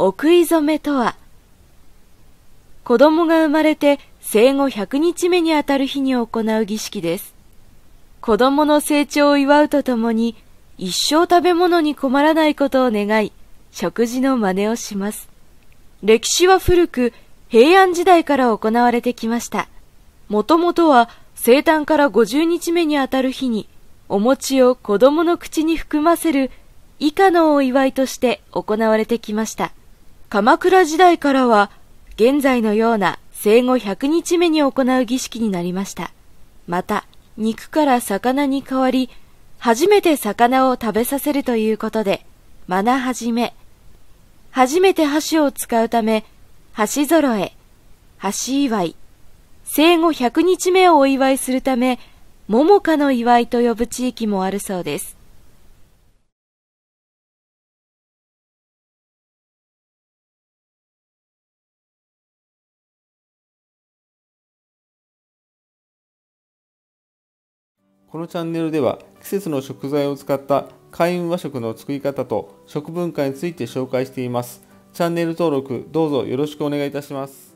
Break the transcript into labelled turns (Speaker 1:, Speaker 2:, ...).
Speaker 1: お食い初めとは、子供が生まれて生後100日目にあたる日に行う儀式です。子供の成長を祝うとともに、一生食べ物に困らないことを願い、食事の真似をします。歴史は古く、平安時代から行われてきました。もともとは生誕から50日目にあたる日に、お餅を子供の口に含ませる以下のお祝いとして行われてきました。鎌倉時代からは現在のような生後100日目に行う儀式になりました。また、肉から魚に変わり、初めて魚を食べさせるということで、マナ始め、初めて箸を使うため、箸揃え、箸祝い、生後100日目をお祝いするため、桃花の祝いと呼ぶ地域もあるそうです。このチャンネルでは季節の食材を使った開運和食の作り方と食文化について紹介しています。チャンネル登録どうぞよろしくお願いいたします。